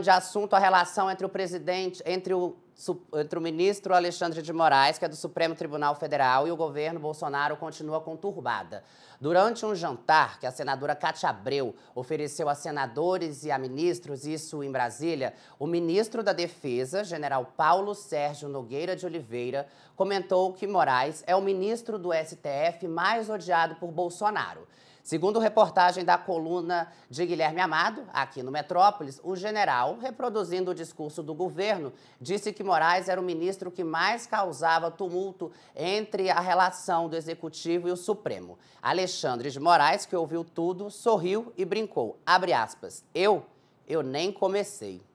de assunto a relação entre o presidente, entre o, entre o ministro Alexandre de Moraes, que é do Supremo Tribunal Federal, e o governo Bolsonaro continua conturbada. Durante um jantar que a senadora Cátia Abreu ofereceu a senadores e a ministros, isso em Brasília, o ministro da Defesa, general Paulo Sérgio Nogueira de Oliveira, comentou que Moraes é o ministro do STF mais odiado por Bolsonaro. Segundo reportagem da coluna de Guilherme Amado, aqui no Metrópolis, o general, reproduzindo o discurso do governo, disse que Moraes era o ministro que mais causava tumulto entre a relação do Executivo e o Supremo. Alexandre de Moraes, que ouviu tudo, sorriu e brincou. Abre aspas. Eu? Eu nem comecei.